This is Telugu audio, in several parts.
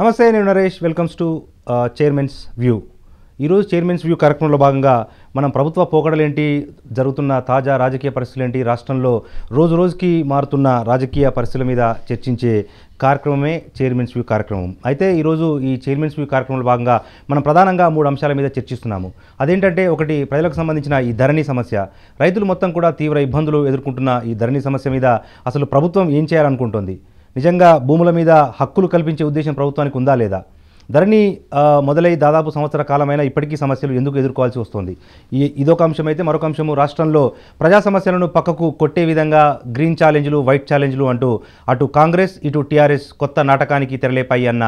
నమస్తే నేను Naresh welcomes to chairman's view ఈరోజు చైర్మన్స్ వ్యూ కార్యక్రమంలో భాగంగా మనం ప్రభుత్వ పోకడలేంటి జరుగుతున్న తాజా రాజకీయ పరిస్థితులు ఏంటి రాష్ట్రంలో రోజు రోజుకి మారుతున్న రాజకీయ పరిస్థితుల మీద చర్చించే కార్యక్రమమే చైర్మన్స్ వ్యూ కార్యక్రమం అయితే ఈరోజు ఈ చైర్మన్స్ వ్యూ కార్యక్రమంలో భాగంగా మనం ప్రధానంగా మూడు అంశాల మీద చర్చిస్తున్నాము అదేంటంటే ఒకటి ప్రజలకు సంబంధించిన ఈ ధరణి సమస్య రైతులు మొత్తం కూడా తీవ్ర ఇబ్బందులు ఎదుర్కొంటున్న ఈ ధరణి సమస్య మీద అసలు ప్రభుత్వం ఏం చేయాలనుకుంటుంది నిజంగా భూముల మీద హక్కులు కల్పించే ఉద్దేశం ప్రభుత్వానికి ఉందా లేదా ధరణి మొదలై దాదాపు సంవత్సర కాలమైన ఇప్పటికీ సమస్యలు ఎందుకు ఎదుర్కోవాల్సి వస్తుంది ఈ ఇదొక అంశమైతే మరొక అంశము రాష్ట్రంలో ప్రజా సమస్యలను పక్కకు కొట్టే విధంగా గ్రీన్ ఛాలెంజ్లు వైట్ ఛాలెంజ్లు అంటూ అటు కాంగ్రెస్ ఇటు టీఆర్ఎస్ కొత్త నాటకానికి తెరలేపాయి అన్న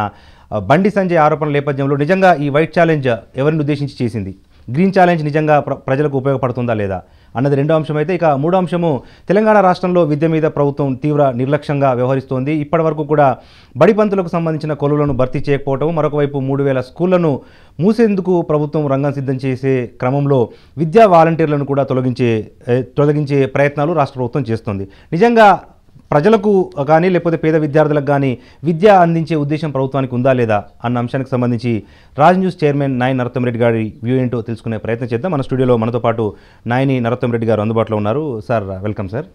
బండి సంజయ్ ఆరోపణ నేపథ్యంలో నిజంగా ఈ వైట్ ఛాలెంజ్ ఎవరిని ఉద్దేశించి చేసింది గ్రీన్ ఛాలెంజ్ నిజంగా ప్రజలకు ఉపయోగపడుతుందా లేదా అన్నది రెండో అంశం అయితే ఇక మూడో అంశము తెలంగాణ రాష్ట్రంలో విద్య మీద ప్రభుత్వం తీవ్ర నిర్లక్ష్యంగా వ్యవహరిస్తోంది ఇప్పటివరకు కూడా బడిపంతులకు సంబంధించిన కొలువులను భర్తీ చేయకపోవడం మరొకవైపు మూడు వేల స్కూళ్లను మూసేందుకు ప్రభుత్వం రంగం సిద్ధం చేసే క్రమంలో విద్యా వాలంటీర్లను కూడా తొలగించే తొలగించే ప్రయత్నాలు రాష్ట్ర ప్రభుత్వం చేస్తోంది నిజంగా ప్రజలకు కానీ లేకపోతే పేద విద్యార్థులకు కానీ విద్య అందించే ఉద్దేశం ప్రభుత్వానికి ఉందా లేదా అన్న అంశానికి సంబంధించి రాజ్ న్యూస్ చైర్మన్ నాయన్ రెడ్డి గారి వ్యూ ఏంటో తెలుసుకునే ప్రయత్నం చేద్దాం మన స్టూడియోలో మనతో పాటు నాయని రెడ్డి గారు అందుబాటులో ఉన్నారు సార్ వెల్కమ్ సార్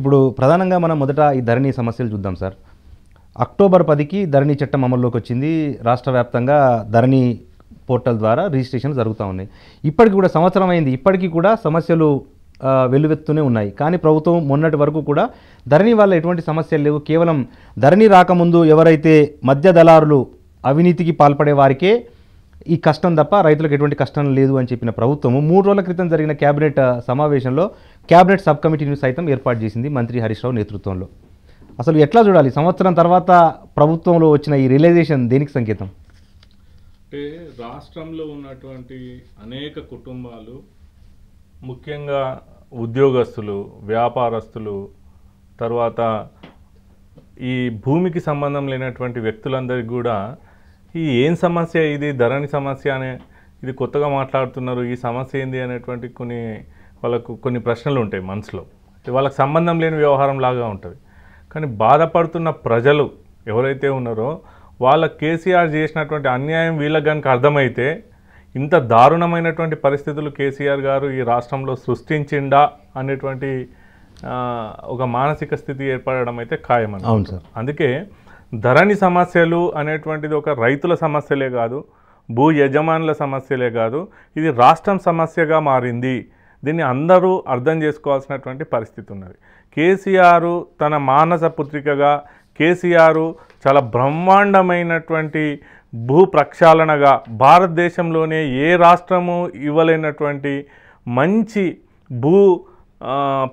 ఇప్పుడు ప్రధానంగా మనం మొదట ఈ ధరణి సమస్యలు చూద్దాం సార్ అక్టోబర్ పదికి ధరణి చట్టం అమల్లోకి వచ్చింది రాష్ట్ర వ్యాప్తంగా ధరణి పోర్టల్ ద్వారా రిజిస్ట్రేషన్ జరుగుతూ ఉన్నాయి ఇప్పటికి కూడా సంవత్సరం అయింది ఇప్పటికీ కూడా సమస్యలు వెల్లువెత్తూనే ఉన్నాయి కానీ ప్రభుత్వం మొన్నటి వరకు కూడా ధరణి వల్ల ఎటువంటి సమస్యలు లేవు కేవలం ధరణి రాకముందు ఎవరైతే మధ్య దళారులు అవినీతికి పాల్పడే వారికే ఈ కష్టం తప్ప రైతులకు ఎటువంటి కష్టం లేదు అని చెప్పిన ప్రభుత్వము మూడు రోజుల క్రితం జరిగిన కేబినెట్ సమావేశంలో కేబినెట్ సబ్ కమిటీని సైతం ఏర్పాటు చేసింది మంత్రి హరీష్ రావు నేతృత్వంలో అసలు ఎట్లా చూడాలి సంవత్సరం తర్వాత ప్రభుత్వంలో వచ్చిన ఈ రియలైజేషన్ దేనికి సంకేతం అంటే రాష్ట్రంలో ఉన్నటువంటి అనేక కుటుంబాలు ముఖ్యంగా ఉద్యోగస్తులు వ్యాపారస్తులు తర్వాత ఈ భూమికి సంబంధం లేనటువంటి వ్యక్తులందరికీ కూడా ఈ ఏం సమస్య ఇది ధరణి సమస్య అనే ఇది కొత్తగా మాట్లాడుతున్నారు ఈ సమస్య ఏంది అనేటువంటి కొన్ని వాళ్ళకు కొన్ని ప్రశ్నలు ఉంటాయి మనసులో వాళ్ళకి సంబంధం లేని వ్యవహారం లాగా ఉంటుంది కానీ బాధపడుతున్న ప్రజలు ఎవరైతే ఉన్నారో వాళ్ళ కేసీఆర్ చేసినటువంటి అన్యాయం వీళ్ళకి కనుక అర్థమైతే ఇంత దారుణమైనటువంటి పరిస్థితులు కేసీఆర్ గారు ఈ రాష్ట్రంలో సృష్టించిండా అనేటువంటి ఒక మానసిక స్థితి ఏర్పడడం అయితే ఖాయమని అవును సార్ అందుకే ధరణి సమస్యలు అనేటువంటిది ఒక రైతుల సమస్యలే కాదు భూ యజమానుల సమస్యలే కాదు ఇది రాష్ట్రం సమస్యగా మారింది దీన్ని అందరూ అర్థం చేసుకోవాల్సినటువంటి పరిస్థితి ఉన్నది కేసీఆర్ తన మానస పుత్రికగా కేసీఆర్ చాలా బ్రహ్మాండమైనటువంటి భూ ప్రక్షాళనగా భారతదేశంలోనే ఏ రాష్ట్రము ఇవ్వలేనటువంటి మంచి భూ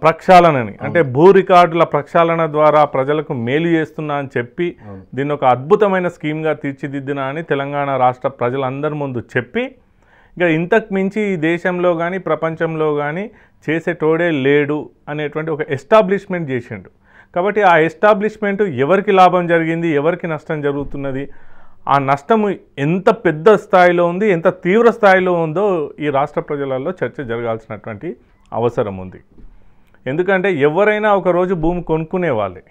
ప్రక్షాళనని అంటే భూ రికార్డుల ప్రక్షాళన ద్వారా ప్రజలకు మేలు చేస్తున్నా అని చెప్పి దీన్ని ఒక అద్భుతమైన స్కీమ్గా తీర్చిదిద్దినా అని తెలంగాణ రాష్ట్ర ప్రజలందరి ముందు చెప్పి ఇంకా ఇంతకు మించి ఈ దేశంలో కానీ ప్రపంచంలో కానీ చేసేటోడే లేడు అనేటువంటి ఒక ఎస్టాబ్లిష్మెంట్ చేసిండు కాబట్టి ఆ ఎస్టాబ్లిష్మెంట్ ఎవరికి లాభం జరిగింది ఎవరికి నష్టం జరుగుతున్నది ఆ నష్టం ఎంత పెద్ద స్థాయిలో ఉంది ఎంత తీవ్ర స్థాయిలో ఉందో ఈ రాష్ట్ర ప్రజలలో చర్చ జరగాల్సినటువంటి అవసరం ఉంది ఎందుకంటే ఎవరైనా ఒకరోజు భూమి కొనుక్కునే వాళ్ళే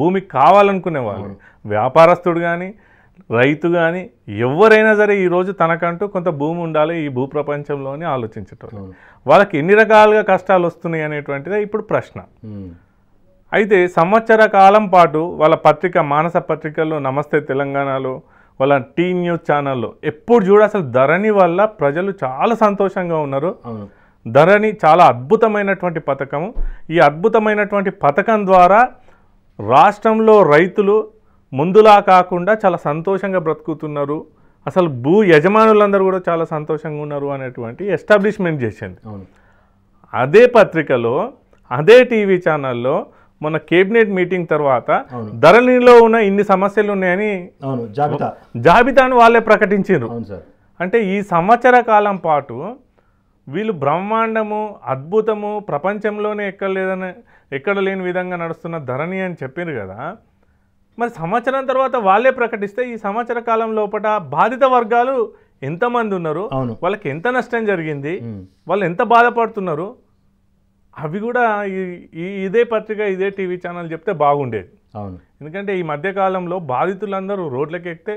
భూమి కావాలనుకునే వాళ్ళే వ్యాపారస్తుడు కానీ రైతు కానీ ఎవరైనా సరే ఈరోజు తనకంటూ కొంత భూమి ఉండాలి ఈ అని ఆలోచించటం వాళ్ళకి ఎన్ని రకాలుగా కష్టాలు వస్తున్నాయి అనేటువంటిదే ఇప్పుడు ప్రశ్న అయితే సంవత్సర కాలం పాటు వాళ్ళ పత్రిక మానస పత్రికల్లో నమస్తే తెలంగాణలో వాళ్ళ టీ న్యూస్ ఛానల్లో ఎప్పుడు చూడ అసలు ధరణి వల్ల ప్రజలు చాలా సంతోషంగా ఉన్నారు ధరణి చాలా అద్భుతమైనటువంటి పథకము ఈ అద్భుతమైనటువంటి పథకం ద్వారా రాష్ట్రంలో రైతులు ముందులా కాకుండా చాలా సంతోషంగా బ్రతుకుతున్నారు అసలు భూ యజమానులందరూ కూడా చాలా సంతోషంగా ఉన్నారు అనేటువంటి ఎస్టాబ్లిష్మెంట్ చేసింది అదే పత్రికలో అదే టీవీ ఛానల్లో మొన్న కేబినెట్ మీటింగ్ తర్వాత ధరణిలో ఉన్న ఇన్ని సమస్యలు ఉన్నాయని జాబితా జాబితాను వాళ్ళే ప్రకటించారు అంటే ఈ సంవత్సర కాలం పాటు వీళ్ళు బ్రహ్మాండము అద్భుతము ప్రపంచంలోనే ఎక్కడ లేదని ఎక్కడ లేని విధంగా నడుస్తున్న ధరణి అని చెప్పారు కదా మరి సంవత్సరం తర్వాత వాళ్ళే ప్రకటిస్తే ఈ సంవత్సర కాలం లోపల బాధిత వర్గాలు ఎంతమంది ఉన్నారు వాళ్ళకి ఎంత నష్టం జరిగింది వాళ్ళు ఎంత బాధపడుతున్నారు అవి కూడా ఈ ఇదే పత్రిక ఇదే టీవీ ఛానల్ చెప్తే బాగుండేది అవును ఎందుకంటే ఈ మధ్యకాలంలో బాధితులందరూ రోడ్లకి ఎక్కితే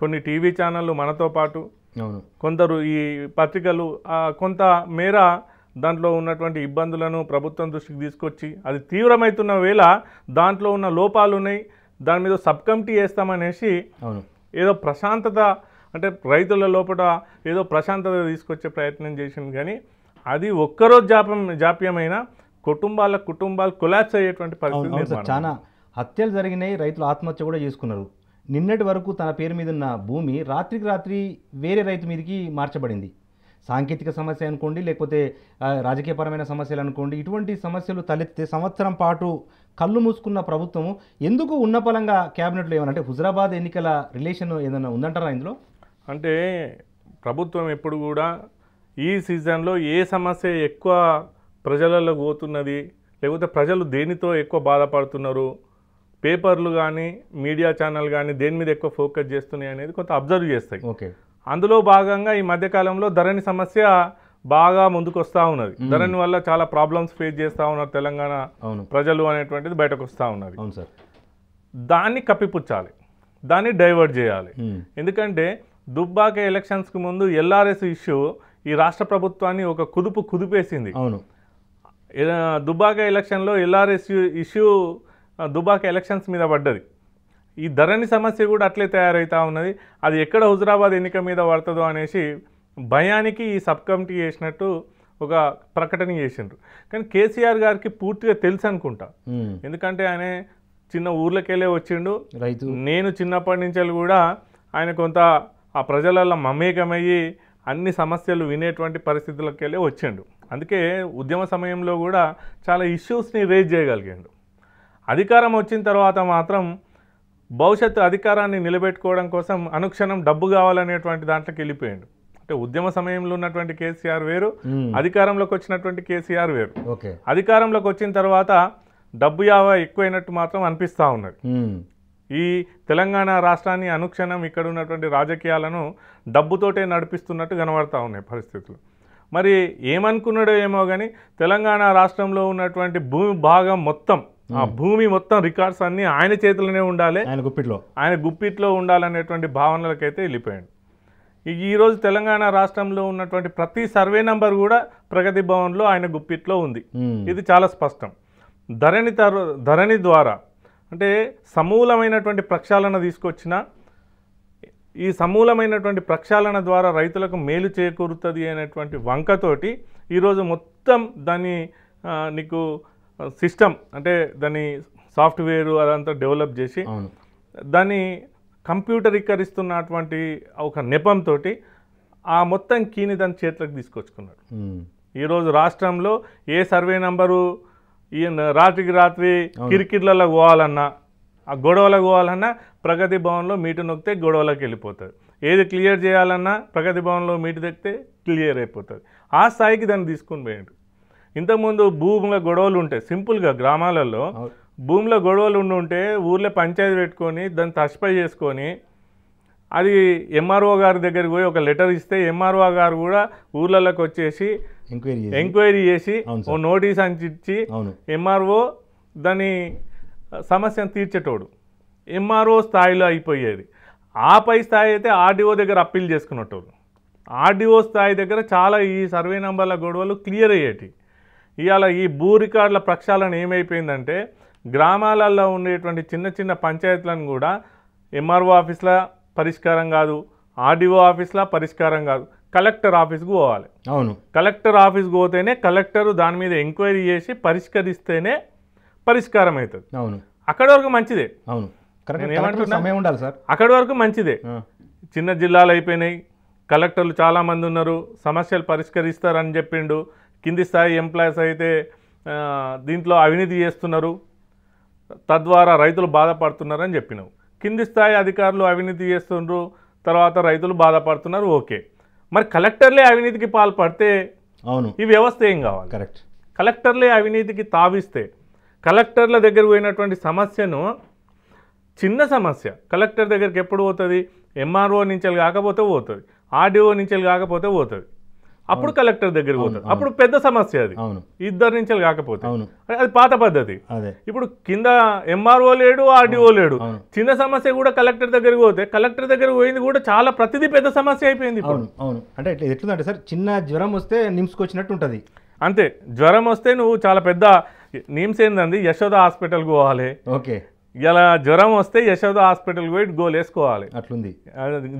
కొన్ని టీవీ ఛానళ్ళు మనతో పాటు అవును కొందరు ఈ పత్రికలు కొంత మేర దాంట్లో ఉన్నటువంటి ఇబ్బందులను ప్రభుత్వం దృష్టికి తీసుకొచ్చి అది తీవ్రమవుతున్న వేళ దాంట్లో ఉన్న లోపాలు ఉన్నాయి దాని మీద సబ్ కమిటీ వేస్తామనేసి అవును ఏదో ప్రశాంతత అంటే రైతుల లోపల ఏదో ప్రశాంతత తీసుకొచ్చే ప్రయత్నం చేసింది కానీ అది ఒక్కరోజు జాప్యం జాప్యమైన కుటుంబాల కుటుంబాలు కొలాప్స్ అయ్యేటువంటి పరిస్థితి చాలా హత్యలు జరిగినాయి రైతులు ఆత్మహత్య కూడా చేసుకున్నారు నిన్నటి వరకు తన పేరు మీద ఉన్న భూమి రాత్రికి రాత్రి వేరే రైతు మీదకి మార్చబడింది సాంకేతిక సమస్య అనుకోండి లేకపోతే రాజకీయపరమైన సమస్యలు అనుకోండి ఇటువంటి సమస్యలు తలెత్తే సంవత్సరం పాటు కళ్ళు మూసుకున్న ప్రభుత్వం ఎందుకు ఉన్న పలంగా క్యాబినెట్లో అంటే హుజరాబాద్ ఎన్నికల రిలేషన్ ఏదైనా ఉందంటారా ఇందులో అంటే ప్రభుత్వం ఎప్పుడు కూడా ఈ సీజన్లో ఏ సమస్య ఎక్కువ ప్రజలలో పోతున్నది లేకపోతే ప్రజలు దేనితో ఎక్కువ బాధపడుతున్నారు పేపర్లు కానీ మీడియా ఛానల్ కానీ దేని మీద ఎక్కువ ఫోకస్ చేస్తున్నాయి అనేది కొంత అబ్జర్వ్ చేస్తాయి ఓకే అందులో భాగంగా ఈ మధ్యకాలంలో ధరణి సమస్య బాగా ముందుకు వస్తూ ఉన్నది ధరణి వల్ల చాలా ప్రాబ్లమ్స్ ఫేస్ చేస్తూ ఉన్నారు తెలంగాణ ప్రజలు అనేటువంటిది బయటకు వస్తూ ఉన్నది అవును సార్ దాన్ని కప్పిపుచ్చాలి దాన్ని డైవర్ట్ చేయాలి ఎందుకంటే దుబ్బాక ఎలక్షన్స్కి ముందు ఎల్ఆర్ఎస్ ఇష్యూ ఈ రాష్ట్ర ప్రభుత్వాన్ని ఒక కుదుపు కుదిపేసింది అవును దుబాక ఎలక్షన్లో ఎల్ఆర్ఎస్ ఇష్యూ దుబాక ఎలక్షన్స్ మీద పడ్డది ఈ ధరణి సమస్య కూడా అట్లే తయారవుతూ ఉన్నది అది ఎక్కడ హుజరాబాద్ ఎన్నిక మీద పడుతుందో అనేసి భయానికి ఈ సబ్ కమిటీ చేసినట్టు ఒక ప్రకటన చేసిండ్రు కానీ కేసీఆర్ గారికి పూర్తిగా తెలుసు అనుకుంటా ఎందుకంటే ఆయన చిన్న ఊర్లకెళ్ళే వచ్చిండు రైతు నేను చిన్నప్పటి నుంచి కూడా ఆయన కొంత ఆ ప్రజలలో మమేకమయ్యి అన్ని సమస్యలు వినేటువంటి పరిస్థితులకు వెళ్ళి వచ్చాడు అందుకే ఉద్యమ సమయంలో కూడా చాలా ఇష్యూస్ని రేజ్ చేయగలిగాడు అధికారం వచ్చిన తర్వాత మాత్రం భవిష్యత్తు అధికారాన్ని నిలబెట్టుకోవడం కోసం అనుక్షణం డబ్బు కావాలనేటువంటి దాంట్లోకి వెళ్ళిపోయాడు అంటే ఉద్యమ సమయంలో ఉన్నటువంటి కేసీఆర్ వేరు అధికారంలోకి వచ్చినటువంటి కేసీఆర్ వేరు అధికారంలోకి వచ్చిన తర్వాత డబ్బు యావ ఎక్కువైనట్టు మాత్రం అనిపిస్తూ ఉన్నది ఈ తెలంగాణ రాష్ట్రాన్ని అనుక్షణం ఇక్కడ ఉన్నటువంటి రాజకీయాలను డబ్బుతోటే నడిపిస్తున్నట్టు కనబడతా ఉన్నాయి పరిస్థితులు మరి ఏమనుకున్నాడో ఏమో కానీ తెలంగాణ రాష్ట్రంలో ఉన్నటువంటి భూమి భాగం మొత్తం ఆ భూమి మొత్తం రికార్డ్స్ అన్నీ ఆయన చేతిలోనే ఉండాలి ఆయన గుప్పిట్లో ఆయన గుప్పిట్లో ఉండాలనేటువంటి భావనలకైతే వెళ్ళిపోయాడు ఈరోజు తెలంగాణ రాష్ట్రంలో ఉన్నటువంటి ప్రతి సర్వే నంబర్ కూడా ప్రగతి భవన్లో ఆయన గుప్పిట్లో ఉంది ఇది చాలా స్పష్టం ధరణి ధరణి ద్వారా అంటే సమూలమైనటువంటి ప్రక్షాళన తీసుకొచ్చిన ఈ సమూలమైనటువంటి ప్రక్షాళన ద్వారా రైతులకు మేలు చేకూరుతుంది అనేటువంటి వంకతోటి ఈరోజు మొత్తం దాన్ని నీకు సిస్టమ్ అంటే దాని సాఫ్ట్వేర్ అదంతా డెవలప్ చేసి దాన్ని కంప్యూటరీకరిస్తున్నటువంటి ఒక నెపంతో ఆ మొత్తం కీని దాని చేతులకు తీసుకొచ్చుకున్నాడు ఈరోజు రాష్ట్రంలో ఏ సర్వే నంబరు ఈయన రాత్రికి రాత్రి కిరికిట్లలో పోవాలన్నా ఆ గొడవలకు పోవాలన్నా ప్రగతి భవన్లో మీటు నొక్కితే గొడవలకు వెళ్ళిపోతుంది ఏది క్లియర్ చేయాలన్నా ప్రగతి భవన్లో మీటు తెక్కితే క్లియర్ అయిపోతుంది ఆ స్థాయికి దాన్ని తీసుకుని పోయాడు ఇంతకుముందు భూముల గొడవలు ఉంటాయి సింపుల్గా గ్రామాలలో భూమిలో గొడవలు ఉండి ఉంటే ఊర్లో పంచాయతీ పెట్టుకొని దాన్ని తస్పై చేసుకొని అది ఎంఆర్ఓ గారి దగ్గరికి పోయి ఒక లెటర్ ఇస్తే ఎంఆర్ఓ గారు కూడా ఊర్లలోకి వచ్చేసి ఎంక్వైరీ చేసి ఓ నోటీస్ అని ఇచ్చి ఎంఆర్ఓ దాని సమస్యను తీర్చేటోడు ఎంఆర్ఓ స్థాయిలో అయిపోయేది ఆ పై స్థాయి అయితే ఆర్డీఓ దగ్గర అప్పీల్ చేసుకున్నట్టు ఆర్డీఓ స్థాయి దగ్గర చాలా ఈ సర్వే నెంబర్ల గొడవలు క్లియర్ అయ్యేటి ఇవాళ ఈ భూ రికార్డుల ప్రక్షాళన ఏమైపోయిందంటే గ్రామాలలో ఉండేటువంటి చిన్న చిన్న పంచాయతీలను కూడా ఎంఆర్ఓ ఆఫీస్లో పరిష్కారం కాదు ఆర్డీఓ ఆఫీస్లో పరిష్కారం కాదు కలెక్టర్ ఆఫీస్కి పోవాలి అవును కలెక్టర్ ఆఫీస్కి పోతేనే కలెక్టర్ దాని మీద ఎంక్వైరీ చేసి పరిష్కరిస్తేనే పరిష్కారం అవుతుంది అవును అక్కడి వరకు మంచిదే అవును సమయం ఉండాలి సార్ అక్కడి వరకు మంచిదే చిన్న జిల్లాలు అయిపోయినాయి కలెక్టర్లు చాలామంది ఉన్నారు సమస్యలు పరిష్కరిస్తారని చెప్పిండు కింది స్థాయి ఎంప్లాయీస్ అయితే దీంట్లో అవినీతి చేస్తున్నారు తద్వారా రైతులు బాధపడుతున్నారని చెప్పినావు కింది స్థాయి అధికారులు అవినీతి చేస్తుండ్రు తర్వాత రైతులు బాధపడుతున్నారు ఓకే మరి కలెక్టర్లే అవినీతికి పాల్పడితే అవును ఈ వ్యవస్థ ఏం కావాలి కరెక్ట్ కలెక్టర్లే అవినీతికి తావిస్తే కలెక్టర్ల దగ్గర పోయినటువంటి సమస్యను చిన్న సమస్య కలెక్టర్ దగ్గరికి ఎప్పుడు పోతుంది ఎంఆర్ఓ నుంచి కాకపోతే పోతుంది ఆర్డీఓ నుంచి కాకపోతే పోతుంది అప్పుడు కలెక్టర్ దగ్గర పోతారు అప్పుడు పెద్ద సమస్య అది ఇద్దరు నుంచి కాకపోతే అది పాత పద్ధతి ఇప్పుడు కింద ఎంఆర్ఓ లేడు ఆర్డీఓ లేడు చిన్న సమస్య కూడా కలెక్టర్ దగ్గరికి పోతే కలెక్టర్ దగ్గర పోయింది కూడా చాలా ప్రతిదీ పెద్ద సమస్య అయిపోయింది అంటే ఎట్లుందంటే సార్ చిన్న జ్వరం వస్తే నిమ్స్కొచ్చినట్టు ఉంటుంది అంతే జ్వరం వస్తే నువ్వు చాలా పెద్ద నిమ్స్ ఏందండి యశోద హాస్పిటల్కి పోవాలి ఓకే ఇలా జ్వరం వస్తే యశోద హాస్పిటల్కి పోయి గోలు వేసుకోవాలి అట్లుంది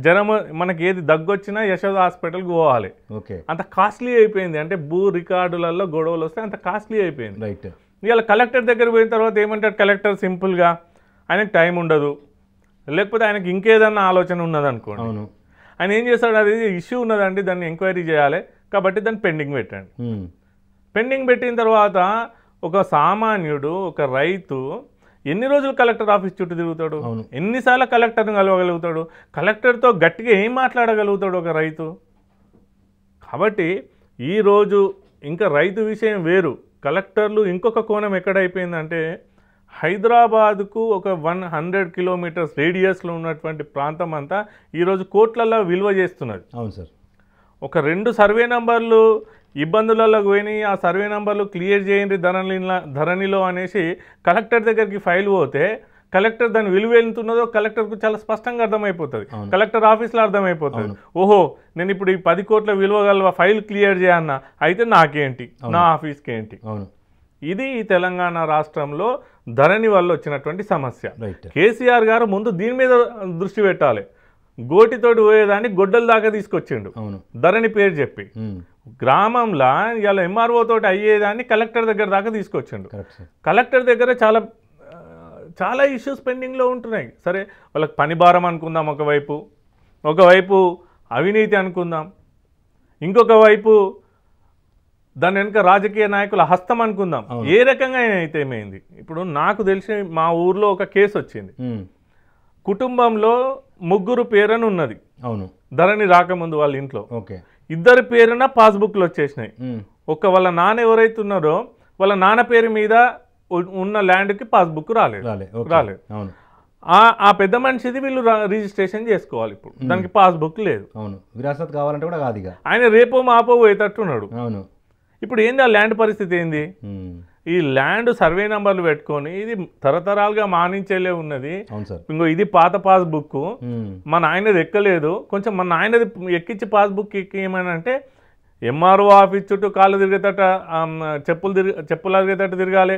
జ్వరం మనకి ఏది దగ్గు వచ్చినా యశోద హాస్పిటల్కి పోవాలి ఓకే అంత కాస్ట్లీ అయిపోయింది అంటే భూ రికార్డులలో గొడవలు వస్తే అంత కాస్ట్లీ అయిపోయింది రైట్ ఇలా కలెక్టర్ దగ్గర పోయిన తర్వాత ఏమంటారు కలెక్టర్ సింపుల్గా ఆయనకు టైం ఉండదు లేకపోతే ఆయనకి ఇంకేదన్నా ఆలోచన ఉన్నదనుకోండి అవును ఆయన ఏం చేస్తాడు అది ఇష్యూ ఉన్నదండి దాన్ని ఎంక్వైరీ చేయాలి కాబట్టి దాన్ని పెండింగ్ పెట్టండి పెండింగ్ పెట్టిన తర్వాత ఒక సామాన్యుడు ఒక రైతు ఎన్ని రోజులు కలెక్టర్ ఆఫీస్ చుట్టూ తిరుగుతాడు ఎన్నిసార్లు కలెక్టర్ని కలవగలుగుతాడు కలెక్టర్తో గట్టిగా ఏం మాట్లాడగలుగుతాడు ఒక రైతు కాబట్టి ఈరోజు ఇంకా రైతు విషయం వేరు కలెక్టర్లు ఇంకొక కోణం ఎక్కడైపోయిందంటే హైదరాబాద్కు ఒక వన్ హండ్రెడ్ కిలోమీటర్స్ రేడియస్లో ఉన్నటువంటి ప్రాంతం అంతా ఈరోజు కోట్లలో విలువ చేస్తున్నది అవును సార్ ఒక రెండు సర్వే నంబర్లు ఇబ్బందులలో పోయి ఆ సర్వే నెంబర్లు క్లియర్ చేయండి ధరణి ధరణిలో అనేసి కలెక్టర్ దగ్గరికి ఫైల్ పోతే కలెక్టర్ దాని విలువ వెళ్తున్నదో కలెక్టర్కు చాలా స్పష్టంగా అర్థమైపోతుంది కలెక్టర్ ఆఫీస్లో అర్థమైపోతుంది ఓహో నేను ఇప్పుడు ఈ పది కోట్ల విలువ గల ఫైల్ క్లియర్ చేయన్న అయితే నాకేంటి నా ఆఫీస్కి ఏంటి ఇది తెలంగాణ రాష్ట్రంలో ధరణి వల్ల వచ్చినటువంటి సమస్య కేసీఆర్ గారు ముందు దీని మీద దృష్టి పెట్టాలి గోటితోటి పోయేదాన్ని గొడ్డల దాకా తీసుకొచ్చిండు ధరణి పేరు చెప్పి గ్రామంలో ఇవాళ ఎంఆర్ఓ తోటి అయ్యేదాన్ని కలెక్టర్ దగ్గర దాకా తీసుకొచ్చిండు కలెక్టర్ దగ్గర చాలా చాలా ఇష్యూస్ పెండింగ్లో ఉంటున్నాయి సరే వాళ్ళకి పని భారం అనుకుందాం ఒకవైపు ఒకవైపు అవినీతి అనుకుందాం ఇంకొక వైపు దాని వెనుక రాజకీయ నాయకుల హస్తం అనుకుందాం ఏ రకంగా అయితే ఏమైంది ఇప్పుడు నాకు తెలిసి మా ఊర్లో ఒక కేసు వచ్చింది కుటుంబంలో ముగ్గురు పేరని ఉన్నది అవును ధరణి రాకముందు వాళ్ళ ఇంట్లో ఓకే ఇద్దరి పేరున పాస్బుక్లు వచ్చేసినాయి ఒక వాళ్ళ నాన్న ఎవరైతే ఉన్నారో వాళ్ళ నాన్న పేరు మీద ఉన్న ల్యాండ్కి పాస్బుక్ రాలేదు రాలేదు ఆ పెద్ద మనిషిది వీళ్ళు రిజిస్ట్రేషన్ చేసుకోవాలి ఇప్పుడు దానికి పాస్బుక్ లేదు అవును విరాసత్ కావాలంటే కూడా కాదు ఆయన రేపో మాపో పోయేటట్టున్నాడు అవును ఇప్పుడు ఏంది ఆ ల్యాండ్ పరిస్థితి ఏంది ఈ ల్యాండ్ సర్వే నెంబర్లు పెట్టుకొని ఇది తరతరాలుగా మానించేలే ఉన్నది ఇంకో ఇది పాత పాస్ బుక్ మా నాయనది ఎక్కలేదు కొంచెం మా నాయనది ఎక్కించి పాస్ బుక్ అంటే ఎంఆర్ఓ ఆఫీస్ చుట్టూ కాళ్ళు తిరిగేటట్టు చెప్పులు తిరిగి చెప్పులు అరిగేటట్టు తిరగాలి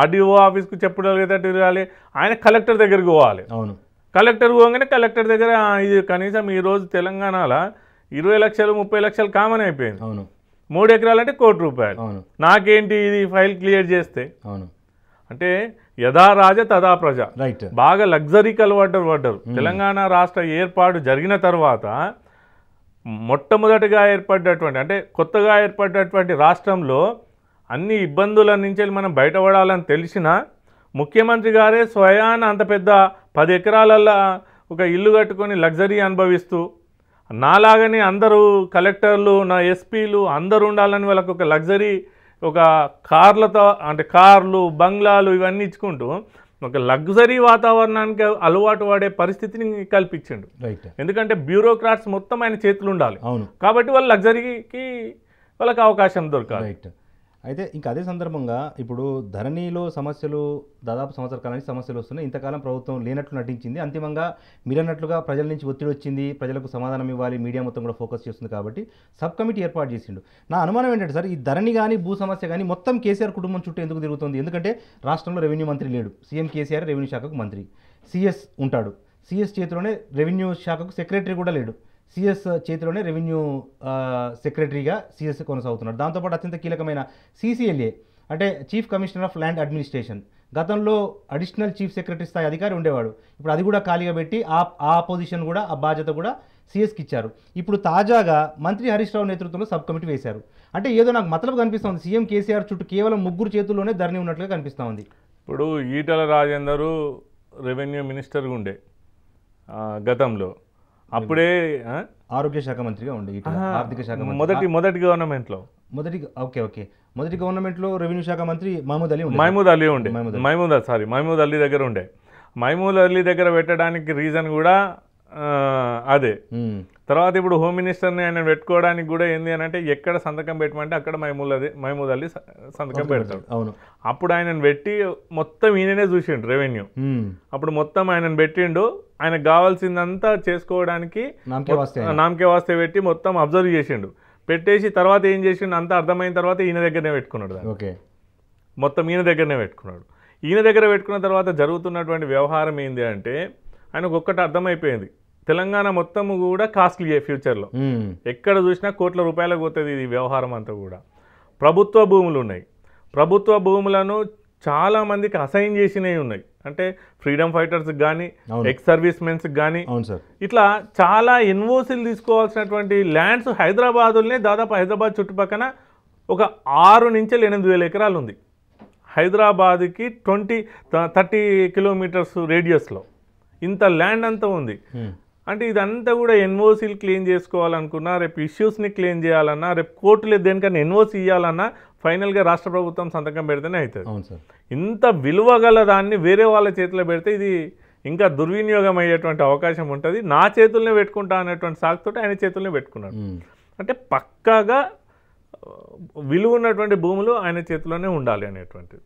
ఆర్డీఓ ఆఫీస్కు చెప్పులు అరిగేటట్టు తిరగాలి ఆయన కలెక్టర్ దగ్గరికి పోవాలి అవును కలెక్టర్ పోగానే కలెక్టర్ దగ్గర ఇది కనీసం ఈరోజు తెలంగాణలో ఇరవై లక్షలు ముప్పై లక్షలు కామన్ అయిపోయింది అవును మూడు అంటే కోటి రూపాయలు నాకేంటి ఇది ఫైల్ క్లియర్ చేస్తే అవును అంటే యథా రాజ తదా ప్రజ రైట్ బాగా లగ్జరీ అలవాటు పడ్డారు తెలంగాణ రాష్ట్ర ఏర్పాటు జరిగిన తర్వాత మొట్టమొదటిగా ఏర్పడ్డటువంటి అంటే కొత్తగా ఏర్పడ్డటువంటి రాష్ట్రంలో అన్ని ఇబ్బందుల నుంచి మనం బయటపడాలని తెలిసిన ముఖ్యమంత్రి గారే స్వయాన అంత పెద్ద పది ఎకరాలల్లో ఒక ఇల్లు కట్టుకొని లగ్జరీ అనుభవిస్తూ నాలాగనే అందరూ కలెక్టర్లు నా ఎస్పీలు అందరూ ఉండాలని వాళ్ళకు ఒక లగ్జరీ ఒక కార్లతో అంటే కార్లు బంగ్లాలు ఇవన్నీ ఇచ్చుకుంటూ ఒక లగ్జరీ వాతావరణానికి అలవాటు పడే పరిస్థితిని కల్పించిండు ఎందుకంటే బ్యూరోక్రాట్స్ మొత్తం ఆయన చేతులు ఉండాలి కాబట్టి వాళ్ళు లగ్జరీకి వాళ్ళకి అవకాశం దొరకాలి అయితే ఇంకా అదే సందర్భంగా ఇప్పుడు ధరణిలో సమస్యలు దాదాపు సంవత్సర కాలానికి సమస్యలు వస్తున్నాయి ఇంతకాలం ప్రభుత్వం లేనట్లు నటించింది అంతిమంగా మీరన్నట్లుగా ప్రజల నుంచి ఒత్తిడి వచ్చింది ప్రజలకు సమాధానం ఇవ్వాలి మీడియా మొత్తం కూడా ఫోకస్ చేస్తుంది కాబట్టి సబ్ కమిటీ ఏర్పాటు చేసిండు నా అనుమానం ఏంటంటే సార్ ఈ ధరణి కానీ భూ సమస్య కానీ మొత్తం కేసీఆర్ కుటుంబం చుట్టూ ఎందుకు తిరుగుతుంది ఎందుకంటే రాష్ట్రంలో రెవెన్యూ మంత్రి లేడు సీఎం కేసీఆర్ రెవెన్యూ శాఖకు మంత్రి సిఎస్ ఉంటాడు సిఎస్ చేతిలోనే రెవెన్యూ శాఖకు సెక్రటరీ కూడా లేడు సిఎస్ చేతిలోనే రెవెన్యూ సెక్రటరీగా సిఎస్ కొనసాగుతున్నాడు దాంతోపాటు అత్యంత కీలకమైన సీసీఎల్ఏ అంటే chief commissioner of land administration గతంలో అడిషనల్ చీఫ్ సెక్రటరీ స్థాయి అధికారి ఉండేవాడు ఇప్పుడు అది కూడా ఖాళీగా పెట్టి ఆ ఆ పొజిషన్ కూడా ఆ బాధ్యత కూడా సిఎస్కి ఇచ్చారు ఇప్పుడు తాజాగా మంత్రి హరీష్ రావు నేతృత్వంలో సబ్ కమిటీ వేశారు అంటే ఏదో నాకు మతలబు కనిపిస్తుంది సీఎం కేసీఆర్ చుట్టూ కేవలం ముగ్గురు చేతుల్లోనే ధరణి ఉన్నట్లుగా కనిపిస్తోంది ఇప్పుడు ఈటల రాజేందరు రెవెన్యూ మినిస్టర్గా ఉండే గతంలో అప్పుడే ఆరోగ్య శాఖ మంత్రిగా ఉండే ఆర్థిక శాఖ మొదటి మొదటి గవర్నమెంట్లో మొదటి ఓకే ఓకే మొదటి గవర్నమెంట్లో రెవెన్యూ శాఖ మంత్రి మహమూద్ అలీ మహమూద్ అలీ ఉండే మహమూద్ సారీ మహమూద్ అలీ దగ్గర ఉండే మహమూద్ అలీ దగ్గర పెట్టడానికి రీజన్ కూడా అదే తర్వాత ఇప్పుడు హోమ్ మినిస్టర్ని ఆయన పెట్టుకోవడానికి కూడా ఏంది అని అంటే ఎక్కడ సంతకం పెట్టమంటే అక్కడ మైమూలది మహమూద్ అల్లి సంతకం పెడతాడు అవును అప్పుడు ఆయనను పెట్టి మొత్తం ఈయననే చూసిండు రెవెన్యూ అప్పుడు మొత్తం ఆయనను పెట్టిండు ఆయనకు కావాల్సిందంతా చేసుకోవడానికి నామకే వాస్తే పెట్టి మొత్తం అబ్జర్వ్ చేసిండు పెట్టేసి తర్వాత ఏం చేసిండు అంతా అర్థమైన తర్వాత ఈయన దగ్గరనే పెట్టుకున్నాడు ఓకే మొత్తం ఈయన దగ్గరనే పెట్టుకున్నాడు ఈయన దగ్గర పెట్టుకున్న తర్వాత జరుగుతున్నటువంటి వ్యవహారం ఏంటి అంటే ఆయనకు ఒక్కటి అర్థమైపోయింది తెలంగాణ మొత్తం కూడా కాస్ట్లీయే ఫ్యూచర్లో ఎక్కడ చూసినా కోట్ల రూపాయలకు పోతుంది ఇది వ్యవహారం అంతా కూడా ప్రభుత్వ భూములు ఉన్నాయి ప్రభుత్వ భూములను చాలామందికి అసైన్ చేసినవి ఉన్నాయి అంటే ఫ్రీడమ్ ఫైటర్స్కి కానీ ఎక్స్ సర్వీస్ మెన్స్కి కానీ ఇట్లా చాలా ఎన్ఓసీలు తీసుకోవాల్సినటువంటి ల్యాండ్స్ హైదరాబాదులనే దాదాపు హైదరాబాద్ చుట్టుపక్కన ఒక ఆరు నుంచి ఎనిమిది వేల ఎకరాలు ఉంది హైదరాబాద్కి ట్వంటీ థర్టీ కిలోమీటర్స్ రేడియస్లో ఇంత ల్యాండ్ అంతా ఉంది అంటే ఇదంతా కూడా ఎన్ఓసీలు క్లెయిమ్ చేసుకోవాలనుకున్నా రేపు ఇష్యూస్ని క్లెయిమ్ చేయాలన్నా రేపు కోర్టులో దేనికన్నా ఎన్ఓసీ ఇవ్వాలన్నా ఫైనల్గా రాష్ట్ర ప్రభుత్వం సంతకం పెడితేనే అవుతుంది ఇంత విలువ దాన్ని వేరే వాళ్ళ చేతిలో పెడితే ఇది ఇంకా దుర్వినియోగం అయ్యేటువంటి అవకాశం ఉంటుంది నా చేతుల్నే పెట్టుకుంటా అనేటువంటి సాకుతో ఆయన చేతుల్నే పెట్టుకున్నాడు అంటే పక్కాగా విలువ ఉన్నటువంటి భూములు ఆయన చేతిలోనే ఉండాలి అనేటువంటిది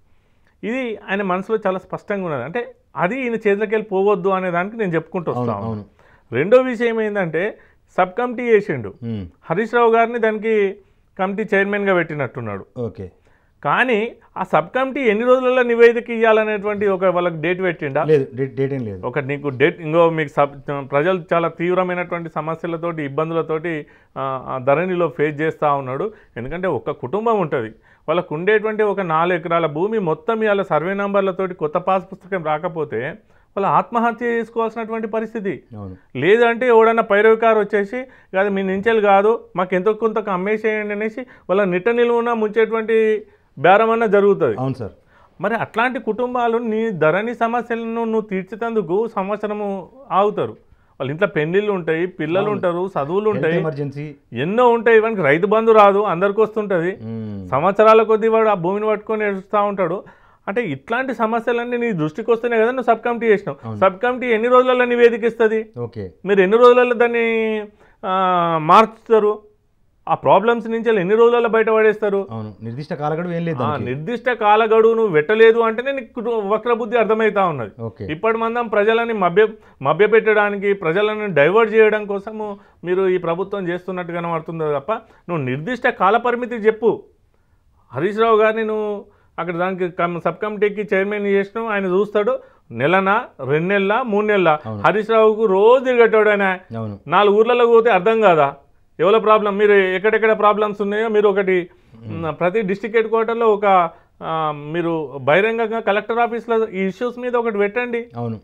ఇది ఆయన మనసులో చాలా స్పష్టంగా ఉన్నది అంటే అది ఈయన చేతులకి వెళ్ళి పోవద్దు అనే దానికి నేను చెప్పుకుంటూ వస్తాను రెండో విషయం ఏంటంటే సబ్ కమిటీ వేసిండు హరీష్ రావు గారిని దానికి కమిటీ చైర్మన్గా పెట్టినట్టున్నాడు ఓకే కానీ ఆ సబ్ కమిటీ ఎన్ని రోజులలో నివేదిక ఇవ్వాలనేటువంటి ఒక వాళ్ళకి డేట్ పెట్టిండా డేట్ ఏం లేదు ఒక నీకు డేట్ ఇంకో మీకు సబ్ ప్రజలు చాలా తీవ్రమైనటువంటి సమస్యలతోటి ఇబ్బందులతోటి ధరణిలో ఫేస్ చేస్తూ ఉన్నాడు ఎందుకంటే ఒక కుటుంబం ఉంటుంది వాళ్ళకు ఉండేటువంటి ఒక నాలుగు ఎకరాల భూమి మొత్తం ఇవాళ సర్వే నెంబర్లతోటి కొత్త పాస్ పుస్తకం రాకపోతే వాళ్ళు ఆత్మహత్య చేసుకోవాల్సినటువంటి పరిస్థితి లేదంటే ఎవడన్నా పైరవికారు వచ్చేసి కాదు మీ నించెలు కాదు మాకు ఎంతో కొంత అమ్మేసేయండి అనేసి వాళ్ళ నిట్ట నిలువున ముంచేటువంటి బేరం అన్న జరుగుతుంది అవును సార్ మరి అట్లాంటి కుటుంబాలు నీ ధరణి సమస్యలను నువ్వు తీర్చేందుకు సంవత్సరము ఆగుతారు వాళ్ళు ఇంట్లో పెళ్లిళ్ళు ఉంటాయి పిల్లలు ఉంటారు చదువులు ఉంటాయి ఎన్నో ఉంటాయి ఇవన్నీ రైతు బంధు రాదు అందరికి వస్తుంటుంది సంవత్సరాల కొద్దీ వాడు ఆ భూమిని పట్టుకొని ఏడుస్తూ ఉంటాడు అంటే ఇట్లాంటి సమస్యలన్నీ నీ దృష్టికి వస్తేనే కదా నువ్వు సబ్ కమిటీ చేసినావు సబ్ కమిటీ ఎన్ని రోజులలో నివేదిక ఇస్తుంది ఓకే మీరు ఎన్ని రోజులలో దాన్ని మార్చుతారు ఆ ప్రాబ్లమ్స్ నుంచి ఎన్ని రోజులలో బయటపడేస్తారు నిర్దిష్ట కాలగడువు ఏం లేదు నిర్దిష్ట కాలగడువు నువ్వు పెట్టలేదు అంటేనే నీకు వక్రబుద్ధి అర్థమవుతా ఉన్నది ఇప్పటి మందం ప్రజలని మభ్య మభ్యపెట్టడానికి ప్రజలను డైవర్ట్ చేయడం కోసము మీరు ఈ ప్రభుత్వం చేస్తున్నట్టు కనబడుతుంది తప్ప నువ్వు నిర్దిష్ట కాలపరిమితి చెప్పు హరీష్ రావు గారిని నువ్వు అక్కడ దానికి సబ్ కమిటీకి చైర్మన్ చేసినాం ఆయన చూస్తాడు నెలనా రెండు నెలల మూడు నెలల హరీష్ రావుకు రోజు తిరిగేటాడు ఆయన నాలుగు ఊర్లలో పోతే అర్థం కాదా ఎవరో ప్రాబ్లం మీరు ఎక్కడెక్కడ ప్రాబ్లమ్స్ ఉన్నాయో మీరు ఒకటి ప్రతి డిస్టిక్ హెడ్ క్వార్టర్లో ఒక మీరు బహిరంగంగా కలెక్టర్ ఆఫీస్లో ఈ ఇష్యూస్ మీద ఒకటి పెట్టండి అవును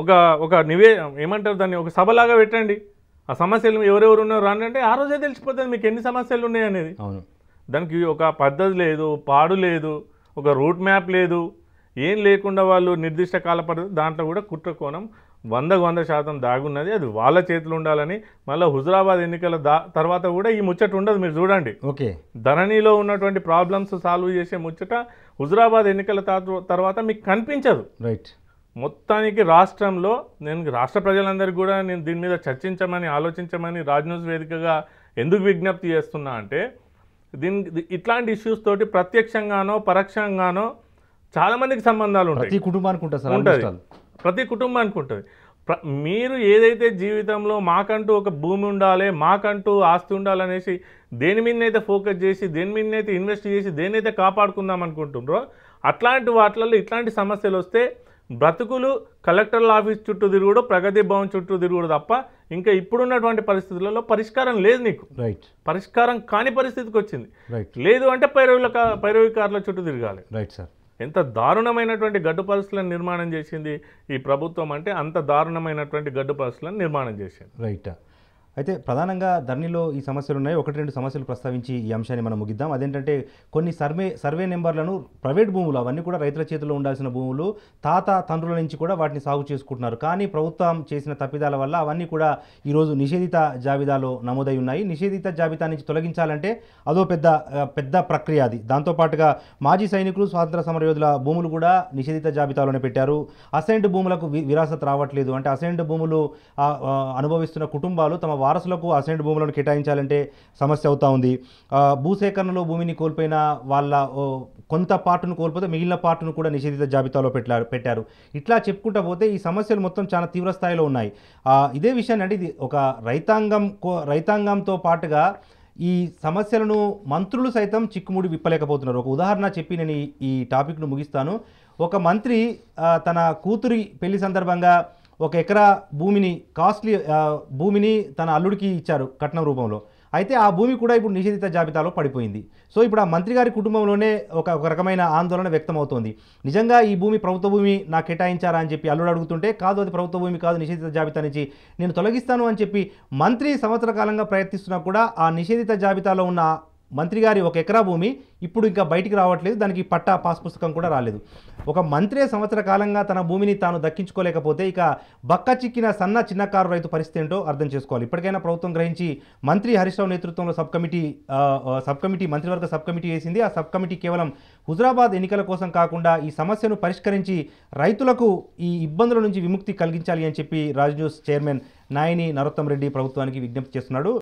ఒక ఒక నివే ఏమంటారు దాన్ని ఒక సభలాగా పెట్టండి ఆ సమస్యలు ఎవరెవరు ఉన్నారు రానంటే ఆ రోజే తెలిసిపోతుంది మీకు ఎన్ని సమస్యలు ఉన్నాయి అనేది అవును దానికి ఒక పద్ధతి లేదు పాడు లేదు ఒక రూట్ మ్యాప్ లేదు ఏం లేకుండా వాళ్ళు నిర్దిష్ట కాల పరిధి దాంట్లో కూడా కుట్ర కోణం వందకు వంద శాతం దాగున్నది అది వాళ్ళ చేతులు ఉండాలని మళ్ళీ హుజరాబాద్ ఎన్నికల దా తర్వాత కూడా ఈ ముచ్చట ఉండదు మీరు చూడండి ఓకే ధరణిలో ఉన్నటువంటి ప్రాబ్లమ్స్ సాల్వ్ చేసే ముచ్చట హుజరాబాద్ ఎన్నికల తర్వాత మీకు కనిపించదు రైట్ మొత్తానికి రాష్ట్రంలో నేను రాష్ట్ర ప్రజలందరికీ కూడా నేను దీని మీద చర్చించమని ఆలోచించమని రాజ్ న్యూస్ వేదికగా ఎందుకు విజ్ఞప్తి చేస్తున్నా అంటే దీని ఇట్లాంటి ఇష్యూస్ తోటి ప్రత్యక్షంగానో పరోక్షంగానో చాలామందికి సంబంధాలు ఉంటాయి ప్రతి కుటుంబానికి ఉంటుంది ఉంటుంది ప్రతి కుటుంబానికి ఉంటుంది మీరు ఏదైతే జీవితంలో మాకంటూ ఒక భూమి ఉండాలి మాకంటూ ఆస్తి ఉండాలనేసి దేని మీదనైతే ఫోకస్ చేసి దేని మీదనైతే ఇన్వెస్ట్ చేసి దేనైతే కాపాడుకుందాం అనుకుంటుండ్రో అట్లాంటి వాటిలలో ఇట్లాంటి సమస్యలు వస్తే బ్రతుకులు కలెక్టర్ల ఆఫీస్ చుట్టూ తిరుగుడు ప్రగతి భవన్ చుట్టూ తిరుగుడు తప్ప ఇంకా ఇప్పుడున్నటువంటి పరిస్థితులలో పరిష్కారం లేదు నీకు రైట్ పరిష్కారం కాని పరిస్థితికి వచ్చింది రైట్ లేదు అంటే పైరవుల పైరవికారుల చుట్టూ తిరగాలి రైట్ సార్ ఎంత దారుణమైనటువంటి గడ్డు పరిస్థితులను నిర్మాణం చేసింది ఈ ప్రభుత్వం అంటే అంత దారుణమైనటువంటి గడ్డు పరిస్థితులను నిర్మాణం చేసింది రైట్ అయితే ప్రధానంగా ధరణిలో ఈ సమస్యలు ఉన్నాయి ఒకటి రెండు సమస్యలు ప్రస్తావించి ఈ అంశాన్ని మనం ముగిద్దాం అదేంటంటే కొన్ని సర్వే సర్వే నెంబర్లను ప్రైవేట్ భూములు అవన్నీ కూడా రైతుల చేతిలో ఉండాల్సిన భూములు తాత తండ్రుల నుంచి కూడా వాటిని సాగు చేసుకుంటున్నారు కానీ ప్రభుత్వం చేసిన తప్పిదాల వల్ల అవన్నీ కూడా ఈరోజు నిషేధిత జాబితాలో నమోదై ఉన్నాయి నిషేధిత జాబితా నుంచి తొలగించాలంటే అదో పెద్ద పెద్ద ప్రక్రియ అది దాంతోపాటుగా మాజీ సైనికులు స్వాతంత్ర సమరయోధుల భూములు కూడా నిషేధిత జాబితాలోనే పెట్టారు అసైన్డ్ భూములకు విరాసత్ రావట్లేదు అంటే అసైన్డ్ భూములు అనుభవిస్తున్న కుటుంబాలు తమ వారసులకు అసెంట్ భూములను కేటాయించాలంటే సమస్య అవుతా ఉంది భూసేకరణలో భూమిని కోల్పోయిన వాళ్ళ కొంత పార్టును కోల్పోతే మిగిలిన పార్టును కూడా నిషేధిత జాబితాలో పెట్టారు పెట్టారు ఇట్లా చెప్పుకుంటా పోతే ఈ సమస్యలు మొత్తం చాలా తీవ్ర స్థాయిలో ఉన్నాయి ఇదే విషయాన్ని అంటే ఇది ఒక రైతాంగం రైతాంగంతో పాటుగా ఈ సమస్యలను మంత్రులు సైతం చిక్కుముడి విప్పలేకపోతున్నారు ఒక ఉదాహరణ చెప్పి నేను ఈ టాపిక్ను ముగిస్తాను ఒక మంత్రి తన కూతురి పెళ్లి సందర్భంగా ఒక ఎకరా భూమిని కాస్ట్లీ భూమిని తన అల్లుడికి ఇచ్చారు కట్నం రూపంలో అయితే ఆ భూమి కూడా ఇప్పుడు నిషేధిత జాబితాలో పడిపోయింది సో ఇప్పుడు ఆ మంత్రి గారి కుటుంబంలోనే ఒక ఒక రకమైన ఆందోళన వ్యక్తమవుతోంది నిజంగా ఈ భూమి ప్రభుత్వ భూమి నాకు కేటాయించారా అని చెప్పి అల్లుడు అడుగుతుంటే కాదు అది ప్రభుత్వ భూమి కాదు నిషేధిత జాబితా నుంచి నేను తొలగిస్తాను అని చెప్పి మంత్రి సంవత్సర కాలంగా ప్రయత్నిస్తున్నా కూడా ఆ నిషేధిత జాబితాలో ఉన్న మంత్రి గారి ఒక ఎకరా భూమి ఇప్పుడు ఇంకా బయటికి రావట్లేదు దానికి పట్టా పాస్ పుస్తకం కూడా రాలేదు ఒక మంత్రే సంవత్సర కాలంగా తన భూమిని తాను దక్కించుకోలేకపోతే ఇక బక్క చిక్కిన సన్న చిన్నకారు రైతు పరిస్థితి ఏంటో అర్థం చేసుకోవాలి ఇప్పటికైనా ప్రభుత్వం గ్రహించి మంత్రి హరీష్ నేతృత్వంలో సబ్ కమిటీ సబ్ కమిటీ మంత్రివర్గ సబ్ కమిటీ వేసింది ఆ సబ్ కమిటీ కేవలం హుజరాబాద్ ఎన్నికల కోసం కాకుండా ఈ సమస్యను పరిష్కరించి రైతులకు ఈ ఇబ్బందుల నుంచి విముక్తి కలిగించాలి అని చెప్పి రాజ్ న్యూస్ చైర్మన్ నాయని నరోత్తం రెడ్డి ప్రభుత్వానికి విజ్ఞప్తి చేస్తున్నాడు